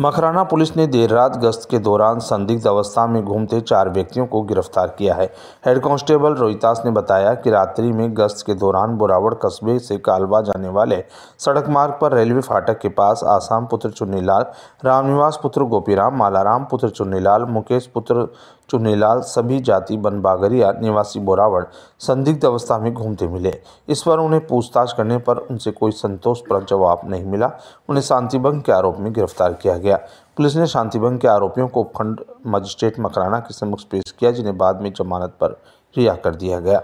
मखराना police ने देर रात गश्त के दौरान संदिग्ध अवस्था में घूमते चार व्यक्तियों को गिरफ्तार किया है हेड कांस्टेबल रोहितास ने बताया कि रात्रि में गश्त के दौरान बोरावड़ कस्बे से कालवा जाने वाले सड़क मार्ग पर रेलवे फाटक के पास आसाम पुत्र चुन्नीलाल रामनिवास पुत्र गोपीराम मालाराम पुत्र चुन्नीलाल मुकेश पुत्र चुन्नीलाल सभी जाति बनबागरिया निवासी बोरावड़ संदिग्ध अवस्था में घूमते मिले इस पर उन्हें पूछताछ करने पर उनसे कोई संतोषप्रद जवाब नहीं मिला उन्हें शांतिभंग के आरोप में गिरफ्तार किया गया गया पुलिस ने शांति भंग के आरोपियों को उपखंड मजिस्ट्रेट मकराना के समक्ष पेश किया जिन्हें बाद में जमानत पर रिहा कर दिया गया